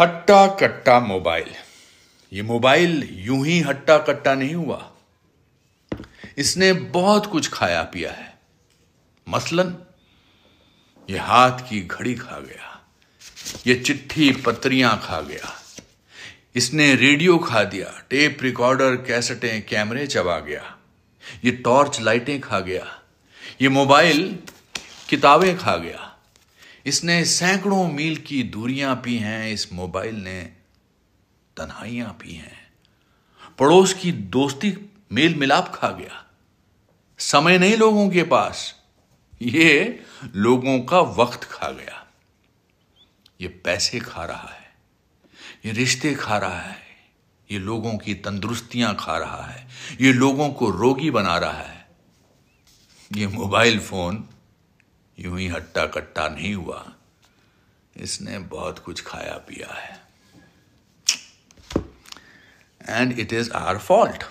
हट्टा कट्टा मोबाइल ये मोबाइल यूं ही हट्टा कट्टा नहीं हुआ इसने बहुत कुछ खाया पिया है मसलन ये हाथ की घड़ी खा गया ये चिट्ठी पत्रियां खा गया इसने रेडियो खा दिया टेप रिकॉर्डर कैसेटें कैमरे चबा गया ये टॉर्च लाइटें खा गया ये मोबाइल किताबें खा गया इसने सैकड़ों मील की दूरियां पी हैं इस मोबाइल ने तन्हाइयां पी हैं पड़ोस की दोस्ती मेल मिलाप खा गया समय नहीं लोगों के पास ये लोगों का वक्त खा गया ये पैसे खा रहा है ये रिश्ते खा रहा है ये लोगों की तंदुरुस्तियां खा रहा है ये लोगों को रोगी बना रहा है ये मोबाइल फोन यूं ही हट्टा कट्टा नहीं हुआ इसने बहुत कुछ खाया पिया है and it is our fault